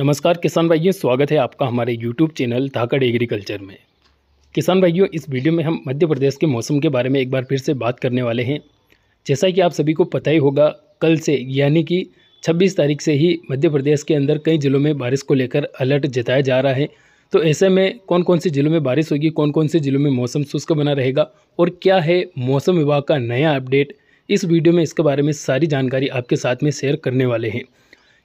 नमस्कार किसान भाइयों स्वागत है आपका हमारे यूट्यूब चैनल धाकड़ एग्रीकल्चर में किसान भाइयों इस वीडियो में हम मध्य प्रदेश के मौसम के बारे में एक बार फिर से बात करने वाले हैं जैसा कि आप सभी को पता ही होगा कल से यानी कि 26 तारीख से ही मध्य प्रदेश के अंदर कई ज़िलों में बारिश को लेकर अलर्ट जताया जा रहा है तो ऐसे में कौन कौन से ज़िलों में बारिश होगी कौन कौन से ज़िलों में मौसम शुष्क बना रहेगा और क्या है मौसम विभाग का नया अपडेट इस वीडियो में इसके बारे में सारी जानकारी आपके साथ में शेयर करने वाले हैं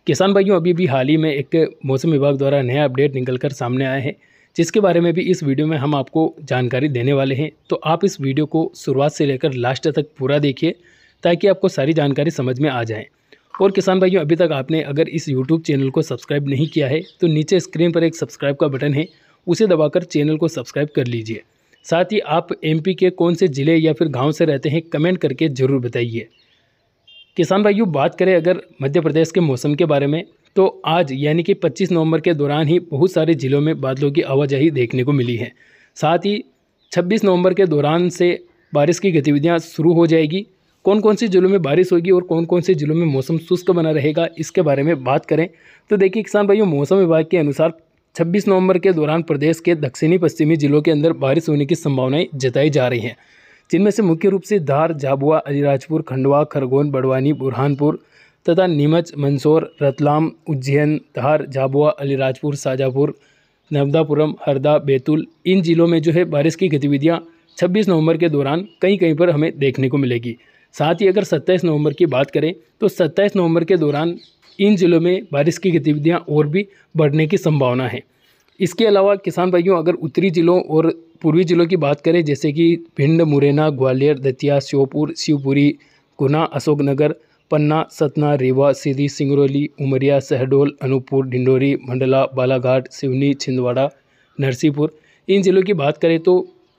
किसान भाइयों अभी भी हाल ही में एक मौसम विभाग द्वारा नया अपडेट निकल कर सामने आया है जिसके बारे में भी इस वीडियो में हम आपको जानकारी देने वाले हैं तो आप इस वीडियो को शुरुआत से लेकर लास्ट तक पूरा देखिए ताकि आपको सारी जानकारी समझ में आ जाए और किसान भाइयों अभी तक आपने अगर इस YouTube चैनल को सब्सक्राइब नहीं किया है तो नीचे स्क्रीन पर एक सब्सक्राइब का बटन है उसे दबाकर चैनल को सब्सक्राइब कर लीजिए साथ ही आप एमपी के कौन से ज़िले या फिर गांव से रहते हैं कमेंट करके ज़रूर बताइए किसान भाइयों बात करें अगर मध्य प्रदेश के मौसम के बारे में तो आज यानी कि 25 नवंबर के दौरान ही बहुत सारे ज़िलों में बादलों की आवाजाही देखने को मिली है साथ ही 26 नवंबर के दौरान से बारिश की गतिविधियां शुरू हो जाएगी कौन कौन से ज़िलों में बारिश होगी और कौन कौन से ज़िलों में मौसम शुष्क बना रहेगा इसके बारे में बात करें तो देखिए किसान भाइयों मौसम विभाग के अनुसार छब्बीस नवंबर के दौरान प्रदेश के दक्षिणी पश्चिमी जिलों के अंदर बारिश होने की संभावनाएँ जताई जा रही हैं जिनमें से मुख्य रूप से धार झाबुआ अलीराजपुर खंडवा खरगोन बड़वानी बुरहानपुर तथा नीमच मंदसौर रतलाम उज्जैन धार झाबुआ अलीराजपुर शाजापुर नर्मदापुरम हरदा बैतूल इन जिलों में जो है बारिश की गतिविधियाँ 26 नवंबर के दौरान कहीं कहीं पर हमें देखने को मिलेगी साथ ही अगर 27 नवंबर की बात करें तो 27 नवंबर के दौरान इन जिलों में बारिश की गतिविधियाँ और भी बढ़ने की संभावना है इसके अलावा किसान भाइयों अगर उत्तरी जिलों और पूर्वी ज़िलों की बात करें जैसे कि भिंड मुरैना ग्वालियर दतिया श्योपुर शिवपुरी गुना अशोकनगर पन्ना सतना रीवा सीधी सिंगरौली उमरिया शहडोल अनूपपुर ढिंडोरी मंडला बालाघाट सिवनी छिंदवाड़ा नरसिंहपुर इन ज़िलों की बात करें तो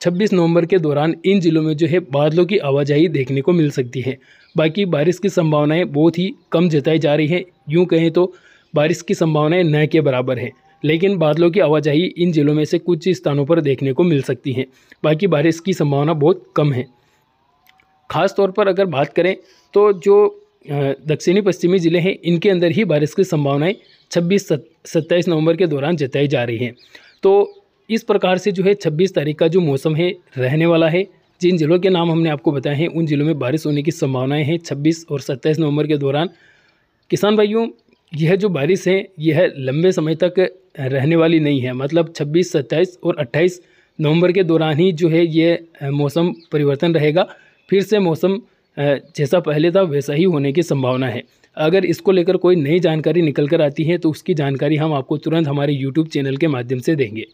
26 नवंबर के दौरान इन ज़िलों में जो है बादलों की आवाजाही देखने को मिल सकती है बाकी बारिश की संभावनाएं बहुत ही कम जताई जा रही हैं यूँ कहें तो बारिश की संभावनाएं न के बराबर हैं लेकिन बादलों की आवाजाही इन जिलों में से कुछ स्थानों पर देखने को मिल सकती है बाकी बारिश की संभावना बहुत कम है खास तौर पर अगर बात करें तो जो दक्षिणी पश्चिमी ज़िले हैं इनके अंदर ही बारिश की संभावनाएँ छब्बीस सत्ताईस नवंबर के दौरान जताई जा रही हैं तो इस प्रकार से जो है छब्बीस तारीख का जो मौसम है रहने वाला है जिन ज़िलों के नाम हमने आपको बताए हैं उन ज़िलों में बारिश होने की संभावनाएं हैं छब्बीस और सत्ताईस नवंबर के दौरान किसान भाइयों यह जो बारिश है यह लंबे समय तक रहने वाली नहीं है मतलब 26, 27 और 28 नवंबर के दौरान ही जो है ये मौसम परिवर्तन रहेगा फिर से मौसम जैसा पहले था वैसा ही होने की संभावना है अगर इसको लेकर कोई नई जानकारी निकल कर आती है तो उसकी जानकारी हम आपको तुरंत हमारे यूट्यूब चैनल के माध्यम से देंगे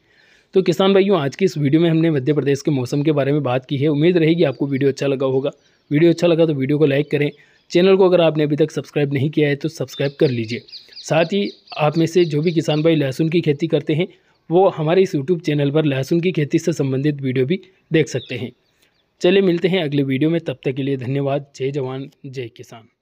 तो किसान भाइयों आज की इस वीडियो में हमने मध्य प्रदेश के मौसम के बारे में बात की है उम्मीद रहेगी आपको वीडियो अच्छा लगा होगा वीडियो अच्छा लगा तो वीडियो को लाइक करें चैनल को अगर आपने अभी तक सब्सक्राइब नहीं किया है तो सब्सक्राइब कर लीजिए साथ ही आप में से जो भी किसान भाई लहसुन की खेती करते हैं वो हमारे इस यूट्यूब चैनल पर लहसुन की खेती से संबंधित वीडियो भी देख सकते हैं चलिए मिलते हैं अगले वीडियो में तब तक के लिए धन्यवाद जय जवान जय किसान